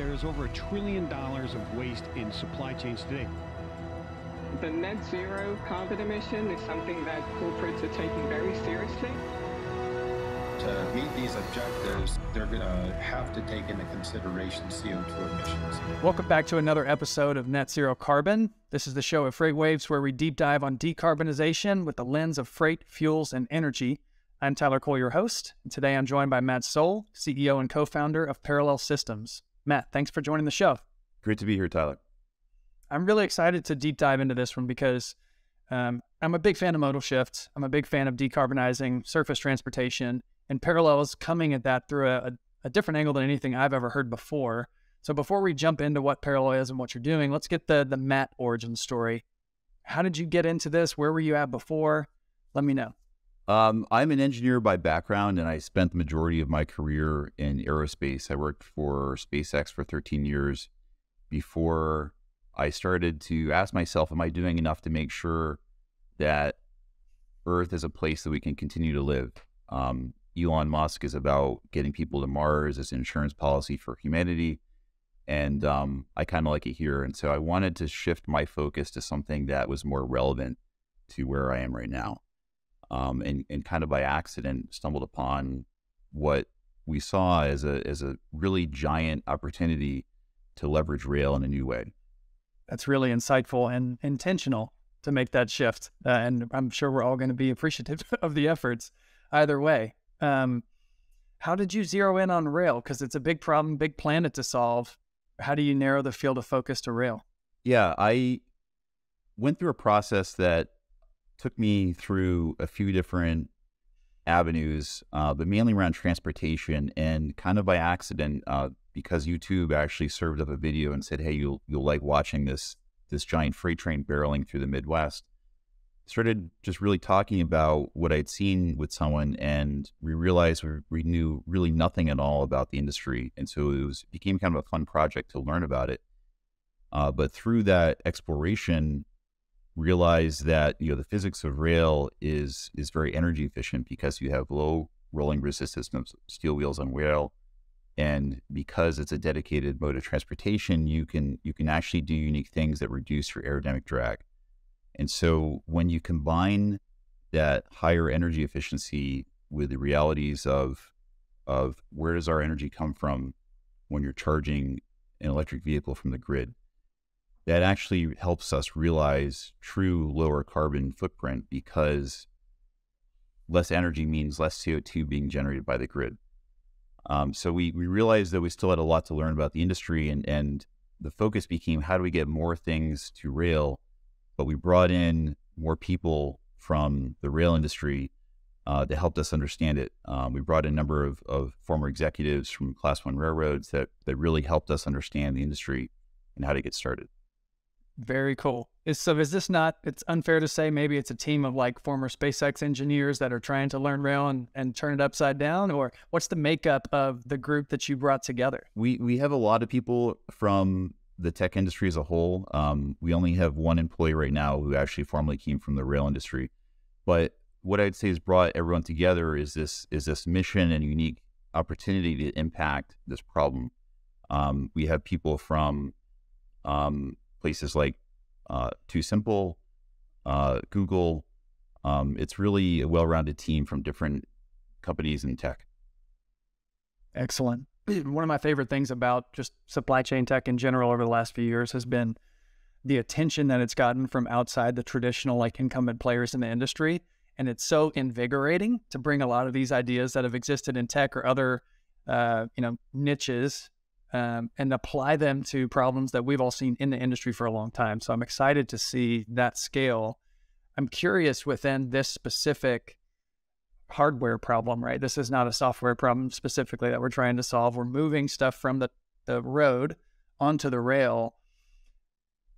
there is over a trillion dollars of waste in supply chains today. The net zero carbon emission is something that corporates are taking very seriously. To meet these objectives, they're going to have to take into consideration CO2 emissions. Welcome back to another episode of Net Zero Carbon. This is the show at Freight Waves where we deep dive on decarbonization with the lens of freight, fuels, and energy. I'm Tyler Cole, your host. Today I'm joined by Matt Soule, CEO and co founder of Parallel Systems. Matt, thanks for joining the show. Great to be here, Tyler. I'm really excited to deep dive into this one because um, I'm a big fan of modal shift. I'm a big fan of decarbonizing surface transportation and parallels coming at that through a, a different angle than anything I've ever heard before. So before we jump into what parallel is and what you're doing, let's get the the Matt origin story. How did you get into this? Where were you at before? Let me know. Um, I'm an engineer by background, and I spent the majority of my career in aerospace. I worked for SpaceX for 13 years before I started to ask myself, Am I doing enough to make sure that Earth is a place that we can continue to live? Um, Elon Musk is about getting people to Mars as insurance policy for humanity. And um, I kind of like it here. And so I wanted to shift my focus to something that was more relevant to where I am right now um, and, and kind of by accident stumbled upon what we saw as a as a really giant opportunity to leverage rail in a new way. That's really insightful and intentional to make that shift, uh, and I'm sure we're all going to be appreciative of the efforts either way. Um, how did you zero in on rail? Because it's a big problem, big planet to solve. How do you narrow the field of focus to rail? Yeah, I went through a process that took me through a few different avenues, uh, but mainly around transportation and kind of by accident, uh, because YouTube actually served up a video and said, "Hey, you'll you'll like watching this this giant freight train barreling through the Midwest." Started just really talking about what I'd seen with someone, and we realized we, we knew really nothing at all about the industry, and so it was became kind of a fun project to learn about it. Uh, but through that exploration, realize that you know the physics of rail is is very energy efficient because you have low rolling resistance of steel wheels on rail and because it's a dedicated mode of transportation you can you can actually do unique things that reduce your aerodynamic drag and so when you combine that higher energy efficiency with the realities of of where does our energy come from when you're charging an electric vehicle from the grid that actually helps us realize true lower carbon footprint because less energy means less CO2 being generated by the grid. Um, so we, we realized that we still had a lot to learn about the industry and, and the focus became how do we get more things to rail? But we brought in more people from the rail industry uh, that helped us understand it. Um, we brought in a number of, of former executives from Class One railroads that that really helped us understand the industry and how to get started. Very cool. Is, so is this not? It's unfair to say maybe it's a team of like former SpaceX engineers that are trying to learn Rail and, and turn it upside down, or what's the makeup of the group that you brought together? We we have a lot of people from the tech industry as a whole. Um, we only have one employee right now who actually formerly came from the rail industry, but what I'd say is brought everyone together is this is this mission and unique opportunity to impact this problem. Um, we have people from um, places like uh, Too Simple, uh, Google. Um, it's really a well rounded team from different companies in tech. Excellent. One of my favorite things about just supply chain tech in general over the last few years has been the attention that it's gotten from outside the traditional like incumbent players in the industry and it's so invigorating to bring a lot of these ideas that have existed in tech or other uh, you know niches um, and apply them to problems that we've all seen in the industry for a long time. So I'm excited to see that scale. I'm curious within this specific hardware problem, right? This is not a software problem specifically that we're trying to solve. We're moving stuff from the, the road onto the rail.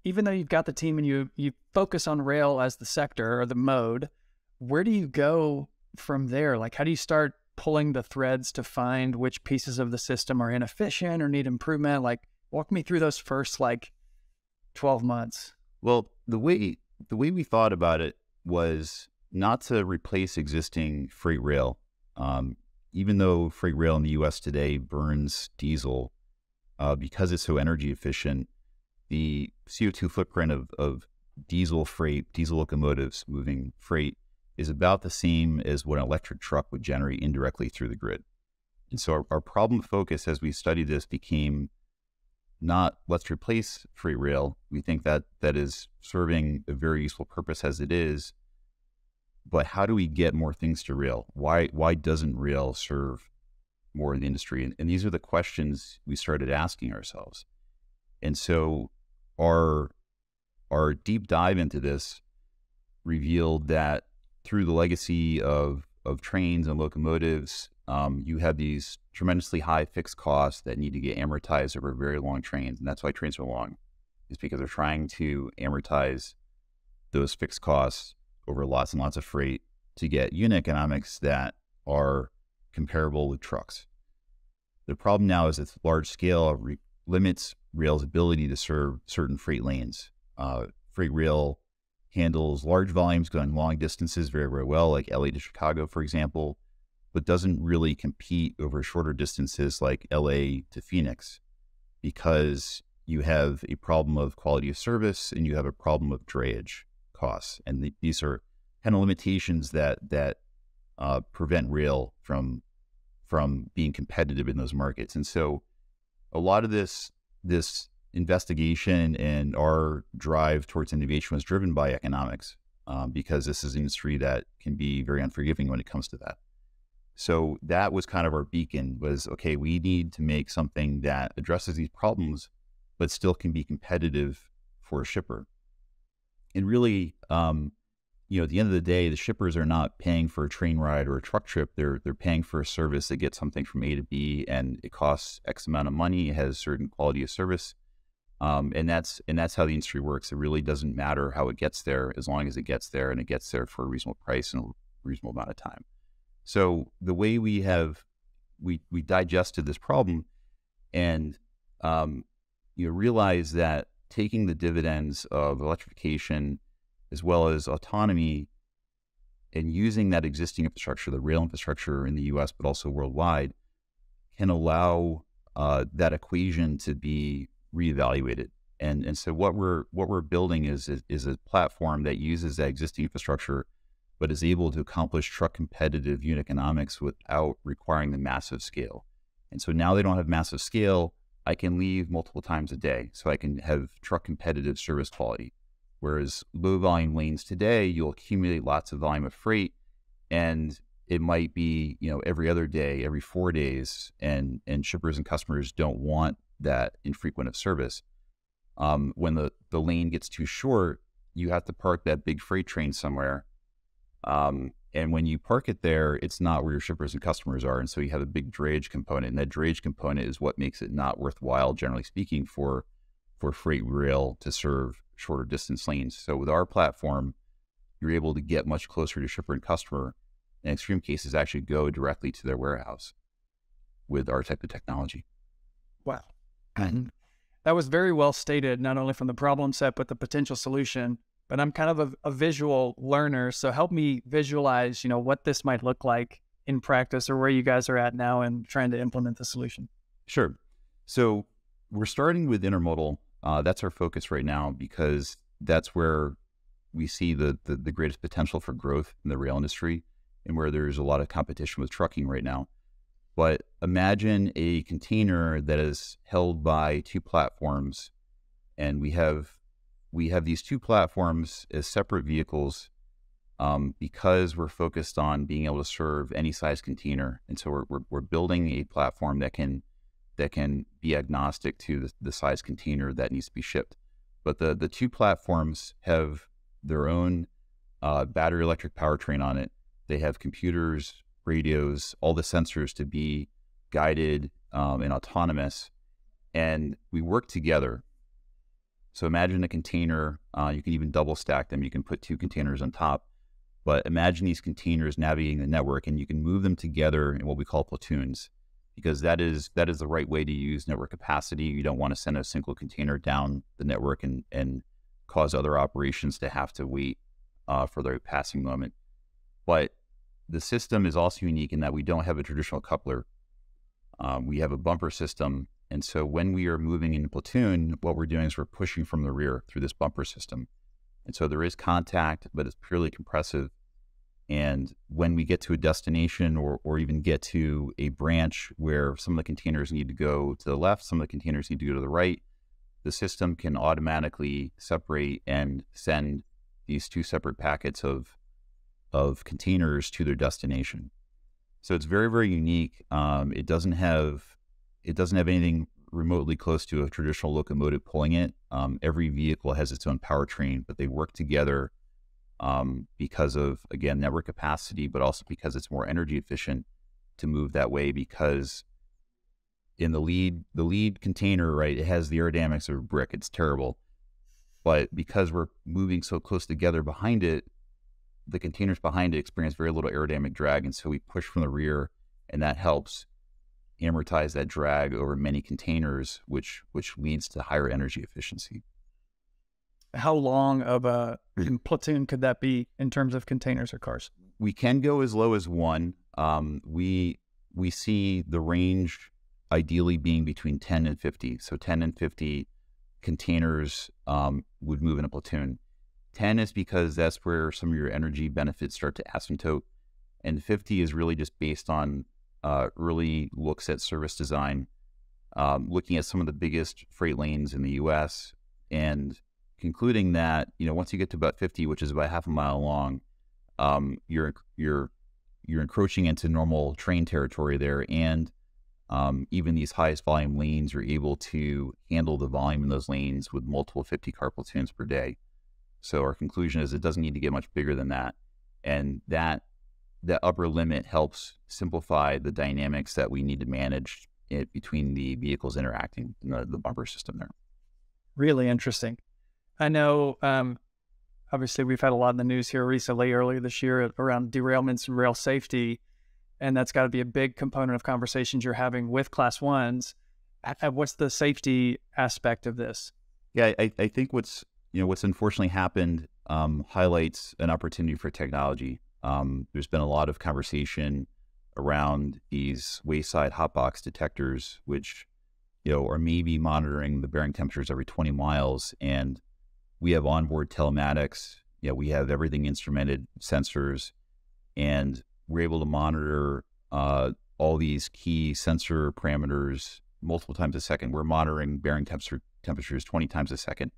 Even though you've got the team and you you focus on rail as the sector or the mode, where do you go from there? Like how do you start pulling the threads to find which pieces of the system are inefficient or need improvement? Like, walk me through those first like 12 months. Well, the way the way we thought about it was not to replace existing freight rail. Um, even though freight rail in the U.S. today burns diesel, uh, because it's so energy efficient, the CO2 footprint of, of diesel freight, diesel locomotives moving freight is about the same as what an electric truck would generate indirectly through the grid. And so our, our problem focus as we studied this became not let's replace free rail. We think that that is serving a very useful purpose as it is. But how do we get more things to rail? Why why doesn't rail serve more in the industry? And, and these are the questions we started asking ourselves. And so our our deep dive into this revealed that through the legacy of of trains and locomotives, um, you have these tremendously high fixed costs that need to get amortized over very long trains, and that's why trains are long, is because they're trying to amortize those fixed costs over lots and lots of freight to get unit economics that are comparable with trucks. The problem now is that large scale re- limits rail's ability to serve certain freight lanes. Uh, freight rail handles large volumes going long distances very, very well, like LA to Chicago, for example, but doesn't really compete over shorter distances like LA to Phoenix because you have a problem of quality of service and you have a problem of drayage costs. And the, these are kind of limitations that, that uh, prevent rail from, from being competitive in those markets. And so a lot of this, this investigation and our drive towards innovation was driven by economics um, because this is an industry that can be very unforgiving when it comes to that. So that was kind of our beacon was, okay, we need to make something that addresses these problems, but still can be competitive for a shipper. And really, um, you know, at the end of the day, the shippers are not paying for a train ride or a truck trip. They're they're paying for a service that gets something from A to B, and it costs X amount of money. It has certain quality of service, um, and that's and that's how the industry works. It really doesn't matter how it gets there, as long as it gets there and it gets there for a reasonable price and a reasonable amount of time. So the way we have we we digested this problem, and um, you realize that taking the dividends of electrification as well as autonomy and using that existing infrastructure, the rail infrastructure in the U.S. but also worldwide, can allow uh, that equation to be reevaluate it. And and so what we're what we're building is is, is a platform that uses that existing infrastructure, but is able to accomplish truck competitive unit economics without requiring the massive scale. And so now they don't have massive scale. I can leave multiple times a day, so I can have truck competitive service quality. Whereas low volume lanes today, you'll accumulate lots of volume of freight, and it might be you know every other day, every four days, and and shippers and customers don't want that infrequent of service. Um, when the, the lane gets too short, you have to park that big freight train somewhere. Um, and when you park it there, it's not where your shippers and customers are. And so you have a big drayage component. And that drayage component is what makes it not worthwhile, generally speaking, for for freight rail to serve shorter distance lanes. So with our platform, you're able to get much closer to shipper and customer. In extreme cases, actually go directly to their warehouse with our type of technology. Wow. And that was very well stated, not only from the problem set, but the potential solution. But I'm kind of a, a visual learner. So help me visualize, you know, what this might look like in practice or where you guys are at now and trying to implement the solution. Sure. So we're starting with intermodal. Uh, that's our focus right now because that's where we see the, the, the greatest potential for growth in the rail industry and where there's a lot of competition with trucking right now. But imagine a container that is held by two platforms, and we have we have these two platforms as separate vehicles um, because we're focused on being able to serve any size container, and so we're, we're, we're building a platform that can that can be agnostic to the, the size container that needs to be shipped. But the the two platforms have their own uh, battery electric powertrain on it. They have computers radios, all the sensors to be guided um, and autonomous. And we work together. So imagine a container. Uh, you can even double stack them. You can put two containers on top. But imagine these containers navigating the network, and you can move them together in what we call platoons, because that is that is the right way to use network capacity. You don't want to send a single container down the network and and cause other operations to have to wait uh, for their passing moment. But the system is also unique in that we don't have a traditional coupler. Um, we have a bumper system. And so when we are moving in platoon, what we're doing is we're pushing from the rear through this bumper system. And so there is contact, but it's purely compressive. And when we get to a destination or, or even get to a branch where some of the containers need to go to the left, some of the containers need to go to the right, the system can automatically separate and send these two separate packets of of containers to their destination. So it's very, very unique. Um, it doesn't have it doesn't have anything remotely close to a traditional locomotive pulling it. Um, every vehicle has its own powertrain, but they work together um, because of again network capacity, but also because it's more energy efficient to move that way. Because in the lead the lead container, right, it has the aerodynamics of a brick. It's terrible, but because we're moving so close together behind it, the containers behind it experience very little aerodynamic drag, and so we push from the rear, and that helps amortize that drag over many containers, which which leads to higher energy efficiency. How long of a platoon could that be in terms of containers or cars? We can go as low as one. Um, we we see the range ideally being between 10 and 50. So 10 and 50 containers um, would move in a platoon. 10 is because that's where some of your energy benefits start to asymptote. And 50 is really just based on uh, early looks at service design, um, looking at some of the biggest freight lanes in the US and concluding that, you know, once you get to about 50, which is about half a mile long, um, you're, you're, you're encroaching into normal train territory there. And um, even these highest volume lanes are able to handle the volume in those lanes with multiple 50 car platoons per day. So our conclusion is it doesn't need to get much bigger than that. And that that upper limit helps simplify the dynamics that we need to manage it between the vehicles interacting in the, the bumper system there. Really interesting. I know um, obviously we've had a lot in the news here recently earlier this year around derailments and rail safety and that's got to be a big component of conversations you're having with class ones what's the safety aspect of this yeah i, I think what's you know, what's unfortunately happened um, highlights an opportunity for technology. Um, there's been a lot of conversation around these wayside hotbox detectors, which you know are maybe monitoring the bearing temperatures every 20 miles, and we have onboard telematics. You know, we have everything instrumented, sensors, and we're able to monitor uh, all these key sensor parameters multiple times a second. We're monitoring bearing temperature temperatures 20 times a second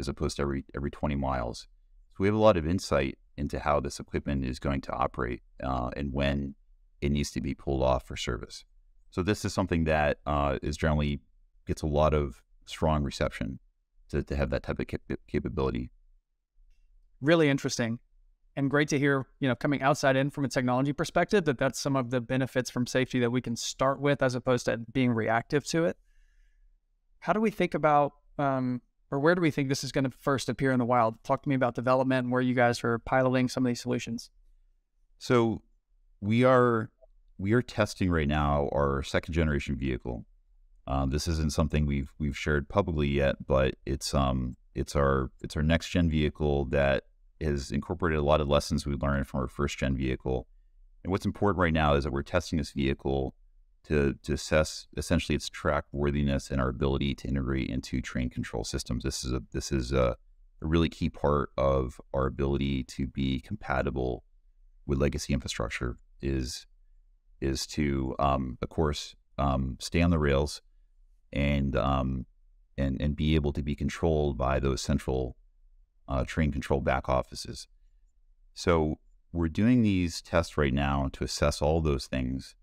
as opposed to every every 20 miles. So we have a lot of insight into how this equipment is going to operate uh, and when it needs to be pulled off for service. So this is something that uh, is generally gets a lot of strong reception to, to have that type of cap capability. Really interesting and great to hear, you know, coming outside in from a technology perspective, that that's some of the benefits from safety that we can start with as opposed to being reactive to it. How do we think about um, or where do we think this is going to first appear in the wild? Talk to me about development and where you guys are piloting some of these solutions. So we are we are testing right now our second generation vehicle. Um, this isn't something we've we've shared publicly yet, but it's um it's our it's our next gen vehicle that has incorporated a lot of lessons we learned from our first gen vehicle. And what's important right now is that we're testing this vehicle to, to assess essentially its track worthiness and our ability to integrate into train control systems. This is a this is a, a really key part of our ability to be compatible with legacy infrastructure is is to um, of course um, stay on the rails and um, and and be able to be controlled by those central uh, train control back offices. So we're doing these tests right now to assess all those things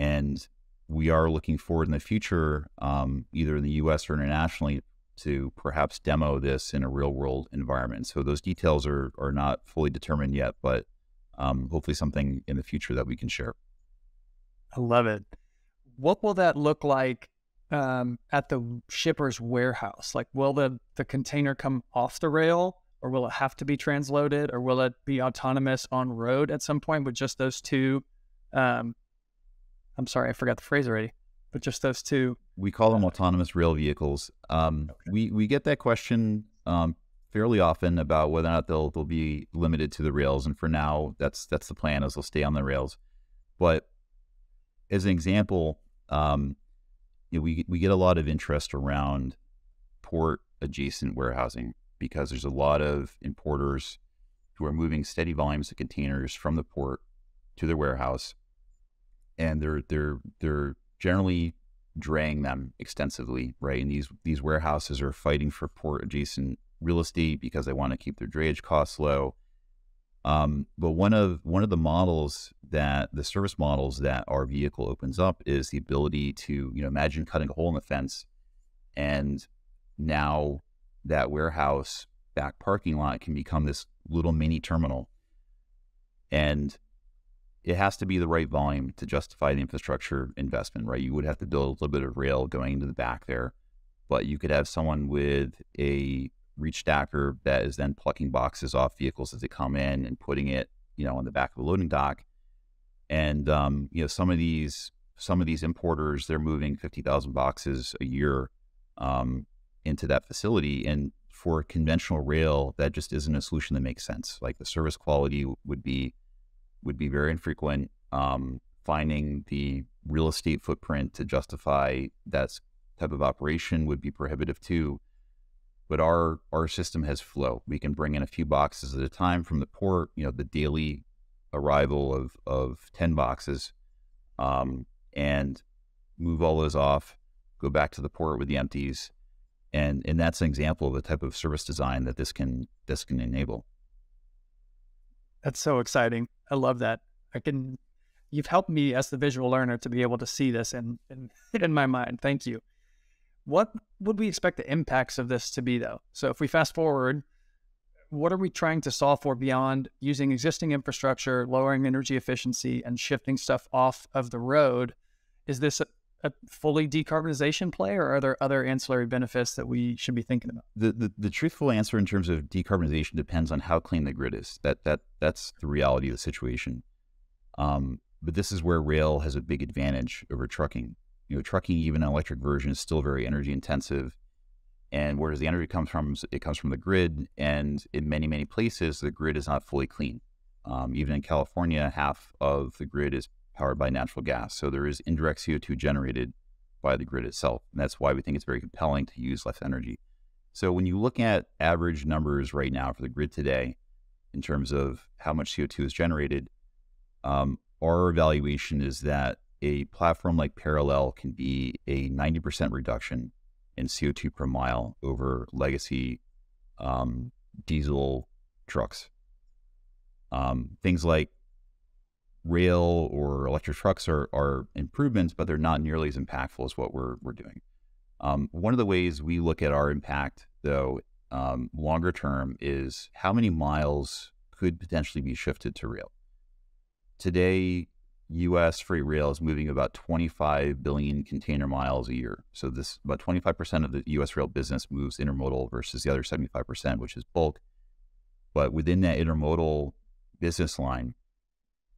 and we are looking forward in the future, um, either in the US or internationally, to perhaps demo this in a real world environment. So those details are, are not fully determined yet, but um, hopefully something in the future that we can share. I love it. What will that look like um, at the shipper's warehouse? Like, will the, the container come off the rail or will it have to be transloaded or will it be autonomous on road at some point with just those two um, I'm sorry, I forgot the phrase already. But just those two. We call them autonomous rail vehicles. Um, okay. We we get that question um, fairly often about whether or not they'll they'll be limited to the rails. And for now, that's that's the plan is they'll stay on the rails. But as an example, um, you know, we we get a lot of interest around port adjacent warehousing because there's a lot of importers who are moving steady volumes of containers from the port to their warehouse and they're they're they're generally draying them extensively, right? And these these warehouses are fighting for port adjacent real estate because they want to keep their drayage costs low. Um, but one of one of the models that the service models that our vehicle opens up is the ability to you know imagine cutting a hole in the fence, and now that warehouse back parking lot can become this little mini terminal, and it has to be the right volume to justify the infrastructure investment, right? You would have to build a little bit of rail going into the back there, but you could have someone with a reach stacker that is then plucking boxes off vehicles as they come in and putting it, you know, on the back of a loading dock. And um, you know, some of these some of these importers they're moving fifty thousand boxes a year um, into that facility, and for conventional rail, that just isn't a solution that makes sense. Like the service quality would be would be very infrequent. Um, finding the real estate footprint to justify that type of operation would be prohibitive too. But our our system has flow. We can bring in a few boxes at a time from the port. You know, the daily arrival of of ten boxes, um, and move all those off. Go back to the port with the empties, and and that's an example of the type of service design that this can this can enable. That's so exciting. I love that. I can you've helped me as the visual learner to be able to see this and in, in, in my mind. Thank you. What would we expect the impacts of this to be though? So if we fast forward, what are we trying to solve for beyond using existing infrastructure, lowering energy efficiency, and shifting stuff off of the road? Is this a fully decarbonization play, or are there other ancillary benefits that we should be thinking about? The, the, the truthful answer in terms of decarbonization depends on how clean the grid is. That that that's the reality of the situation. Um, but this is where rail has a big advantage over trucking. You know, trucking, even an electric version, is still very energy intensive. And where does the energy come from? It comes from the grid, and in many many places, the grid is not fully clean. Um, even in California, half of the grid is powered by natural gas. So there is indirect CO2 generated by the grid itself. And that's why we think it's very compelling to use less energy. So when you look at average numbers right now for the grid today, in terms of how much CO2 is generated, um, our evaluation is that a platform like Parallel can be a 90% reduction in CO2 per mile over legacy um, diesel trucks. Um, things like rail or electric trucks are, are improvements, but they're not nearly as impactful as what we're, we're doing. Um, one of the ways we look at our impact, though, um, longer term, is how many miles could potentially be shifted to rail. Today, U.S. freight rail is moving about 25 billion container miles a year. So this about 25% of the U.S. rail business moves intermodal versus the other 75%, which is bulk. But within that intermodal business line,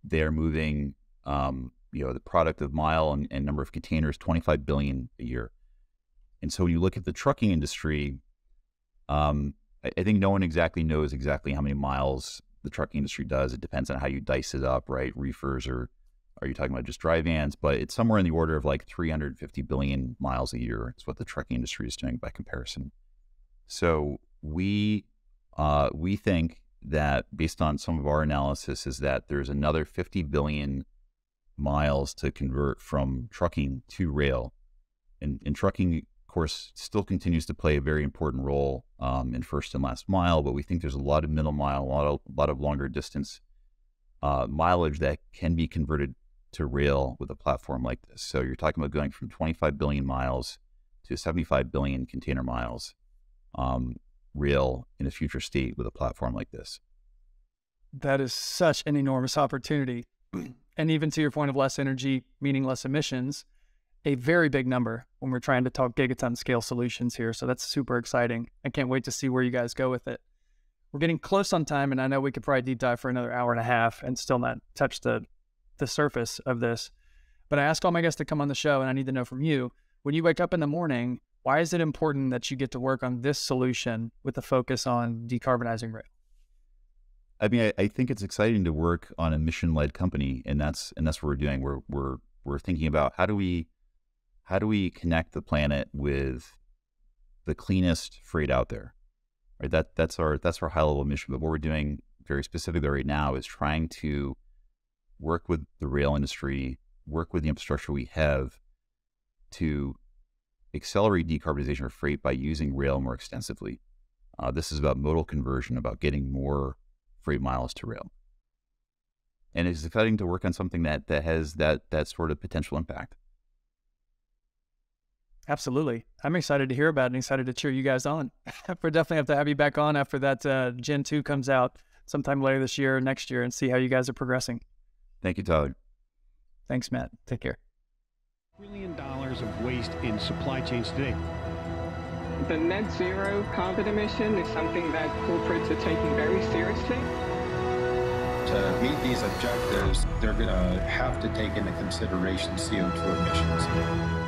they're moving, um, you know, the product of mile and, and number of containers, 25 billion a year. And so when you look at the trucking industry, um, I, I, think no one exactly knows exactly how many miles the trucking industry does. It depends on how you dice it up, right? Reefers or are you talking about just dry vans? But it's somewhere in the order of like 350 billion miles a year. It's what the trucking industry is doing by comparison. So we uh, we think that, based on some of our analysis, is that there's another 50 billion miles to convert from trucking to rail. And, and trucking, of course, still continues to play a very important role um, in first and last mile, but we think there's a lot of middle mile, a lot of, a lot of longer distance uh, mileage that can be converted to rail with a platform like this. So you're talking about going from 25 billion miles to 75 billion container miles. Um, real in a future state with a platform like this. That is such an enormous opportunity. and even to your point of less energy, meaning less emissions, a very big number when we're trying to talk gigaton scale solutions here. So that's super exciting. I can't wait to see where you guys go with it. We're getting close on time, and I know we could probably deep dive for another hour and a half and still not touch the the surface of this. But I ask all my guests to come on the show, and I need to know from you when you wake up in the morning, why is it important that you get to work on this solution with a focus on decarbonizing rail? I mean, I, I think it's exciting to work on a mission-led company, and that's and that's what we're doing. We're we're we're thinking about how do we how do we connect the planet with the cleanest freight out there, right? That that's our that's our high-level mission. But what we're doing very specifically right now is trying to work with the rail industry, work with the infrastructure we have to accelerate decarbonization of freight by using rail more extensively. Uh, this is about modal conversion, about getting more freight miles to rail. And it's exciting to work on something that that has that that sort of potential impact. Absolutely. I'm excited to hear about it and excited to cheer you guys on. we definitely have to have you back on after that uh, Gen 2 comes out sometime later this year or next year and see how you guys are progressing. Thank you, Tyler. Thanks, Matt. Take care trillion dollars of waste in supply chains today. The net zero carbon emission is something that corporates are taking very seriously. To meet these objectives, they're going to have to take into consideration CO2 emissions.